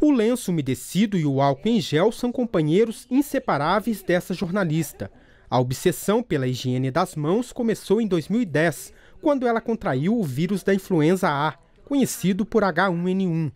O lenço umedecido e o álcool em gel são companheiros inseparáveis dessa jornalista. A obsessão pela higiene das mãos começou em 2010, quando ela contraiu o vírus da influenza A, conhecido por H1N1.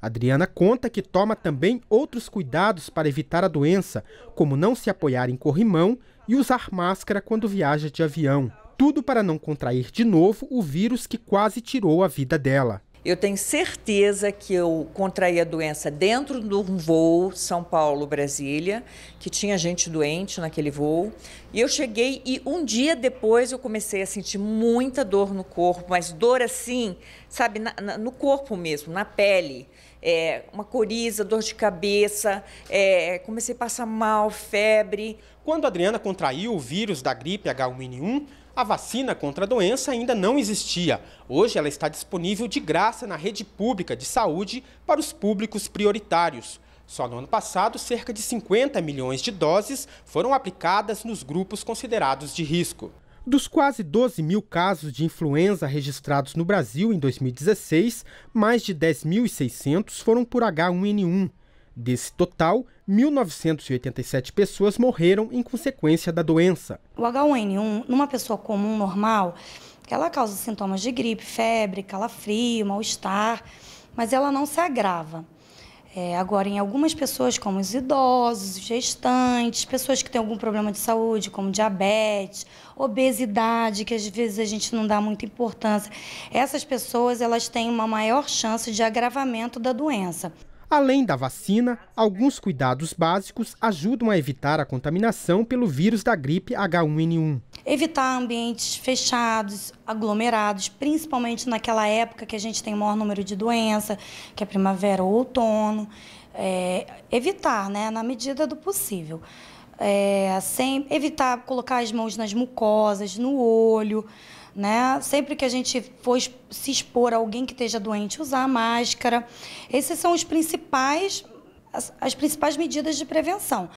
Adriana conta que toma também outros cuidados para evitar a doença, como não se apoiar em corrimão e usar máscara quando viaja de avião. Tudo para não contrair de novo o vírus que quase tirou a vida dela. Eu tenho certeza que eu contraí a doença dentro de um voo São Paulo-Brasília, que tinha gente doente naquele voo. E eu cheguei e um dia depois eu comecei a sentir muita dor no corpo, mas dor assim, sabe, na, na, no corpo mesmo, na pele. É, uma coriza, dor de cabeça, é, comecei a passar mal, febre. Quando a Adriana contraiu o vírus da gripe H1N1, a vacina contra a doença ainda não existia. Hoje ela está disponível de graça na rede pública de saúde para os públicos prioritários. Só no ano passado, cerca de 50 milhões de doses foram aplicadas nos grupos considerados de risco. Dos quase 12 mil casos de influenza registrados no Brasil em 2016, mais de 10.600 foram por H1N1. Desse total, 1.987 pessoas morreram em consequência da doença. O H1N1, numa pessoa comum, normal, ela causa sintomas de gripe, febre, calafrio, mal-estar, mas ela não se agrava. É, agora, em algumas pessoas, como os idosos, gestantes, pessoas que têm algum problema de saúde, como diabetes, obesidade, que às vezes a gente não dá muita importância, essas pessoas elas têm uma maior chance de agravamento da doença. Além da vacina, alguns cuidados básicos ajudam a evitar a contaminação pelo vírus da gripe H1N1. Evitar ambientes fechados, aglomerados, principalmente naquela época que a gente tem maior número de doença, que é primavera ou outono. É, evitar, né, na medida do possível. É, sem, evitar colocar as mãos nas mucosas, no olho, né? Sempre que a gente for se expor a alguém que esteja doente, usar máscara. Esses são os principais as, as principais medidas de prevenção.